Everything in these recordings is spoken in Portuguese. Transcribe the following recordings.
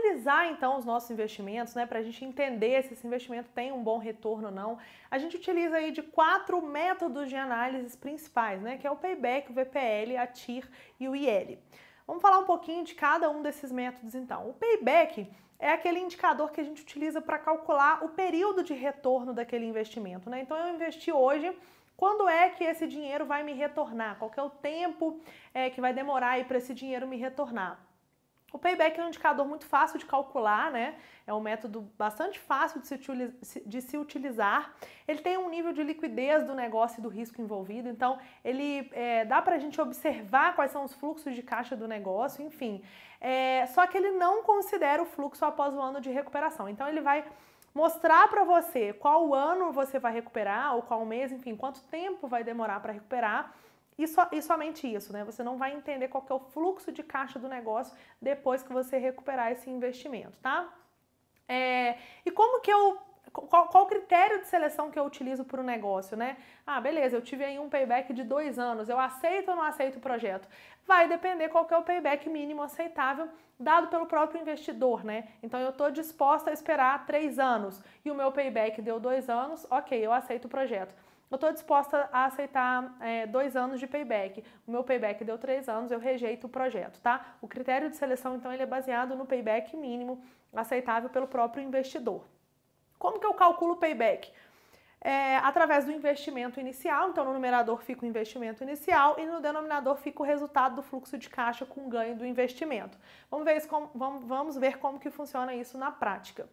analisar então os nossos investimentos, né, para a gente entender se esse investimento tem um bom retorno ou não, a gente utiliza aí de quatro métodos de análise principais, né, que é o payback, o VPL, a TIR e o IL. Vamos falar um pouquinho de cada um desses métodos então. O payback é aquele indicador que a gente utiliza para calcular o período de retorno daquele investimento, né? Então eu investi hoje, quando é que esse dinheiro vai me retornar? Qual é o tempo é, que vai demorar para esse dinheiro me retornar? O payback é um indicador muito fácil de calcular, né? É um método bastante fácil de se, utilizar. Ele tem um nível de liquidez do negócio e do risco envolvido, então ele é, dá para a gente observar quais são os fluxos de caixa do negócio, enfim. É, só que ele não considera o fluxo após o ano de recuperação. Então ele vai mostrar para você qual ano você vai recuperar ou qual mês, enfim, quanto tempo vai demorar para recuperar e, so, e somente isso, né? Você não vai entender qual é o fluxo de caixa do negócio depois que você recuperar esse investimento, tá? É, e como que eu qual, qual o critério de seleção que eu utilizo para o negócio, né? Ah, beleza, eu tive aí um payback de dois anos, eu aceito ou não aceito o projeto? Vai depender qual que é o payback mínimo aceitável dado pelo próprio investidor, né? Então eu estou disposta a esperar três anos e o meu payback deu dois anos, ok, eu aceito o projeto. Eu estou disposta a aceitar é, dois anos de payback. O meu payback deu três anos, eu rejeito o projeto, tá? O critério de seleção, então, ele é baseado no payback mínimo aceitável pelo próprio investidor. Como que eu calculo o payback? É, através do investimento inicial, então no numerador fica o investimento inicial e no denominador fica o resultado do fluxo de caixa com ganho do investimento. Vamos ver, isso como, vamos, vamos ver como que funciona isso na prática.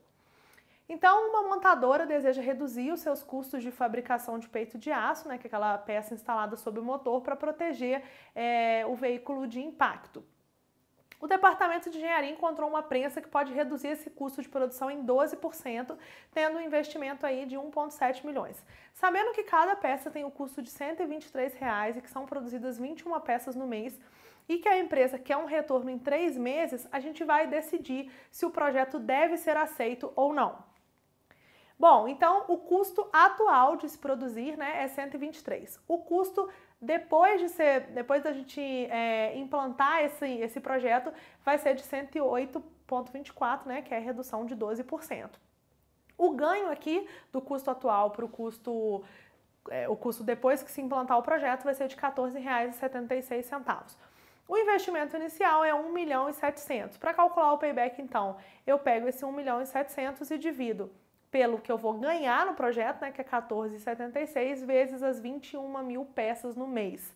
Então, uma montadora deseja reduzir os seus custos de fabricação de peito de aço, né, que é aquela peça instalada sob o motor, para proteger é, o veículo de impacto. O Departamento de Engenharia encontrou uma prensa que pode reduzir esse custo de produção em 12%, tendo um investimento aí de 1,7 milhões. Sabendo que cada peça tem o um custo de R$ 123 reais e que são produzidas 21 peças no mês, e que a empresa quer um retorno em três meses, a gente vai decidir se o projeto deve ser aceito ou não. Bom, então o custo atual de se produzir né, é 123. O custo depois de ser, depois da gente é, implantar esse, esse projeto, vai ser de 108,24, né, que é a redução de 12%. O ganho aqui do custo atual para o custo é, o custo depois que se implantar o projeto vai ser de R$ 14,76. O investimento inicial é 1 milhão e 700. Para calcular o payback, então, eu pego esse 1 milhão e 700 e divido pelo que eu vou ganhar no projeto, né, que é 14,76 vezes as 21 mil peças no mês.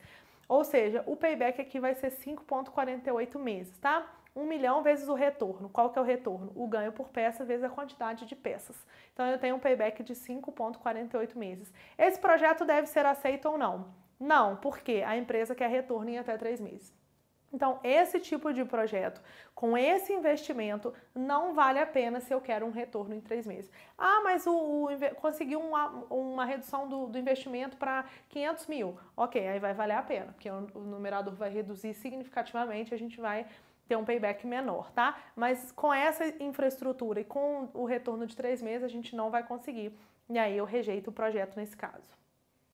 Ou seja, o payback aqui vai ser 5,48 meses, tá? 1 milhão vezes o retorno. Qual que é o retorno? O ganho por peça vezes a quantidade de peças. Então eu tenho um payback de 5,48 meses. Esse projeto deve ser aceito ou não? Não, porque a empresa quer retorno em até 3 meses. Então, esse tipo de projeto, com esse investimento, não vale a pena se eu quero um retorno em três meses. Ah, mas o, o conseguiu uma, uma, redução do, do investimento para 500 mil. Ok, aí vai valer a pena, porque o, o numerador vai reduzir significativamente, a gente vai ter um payback menor, tá? Mas com essa infraestrutura e com o retorno de três meses, a gente não vai conseguir. E aí eu rejeito o projeto nesse caso.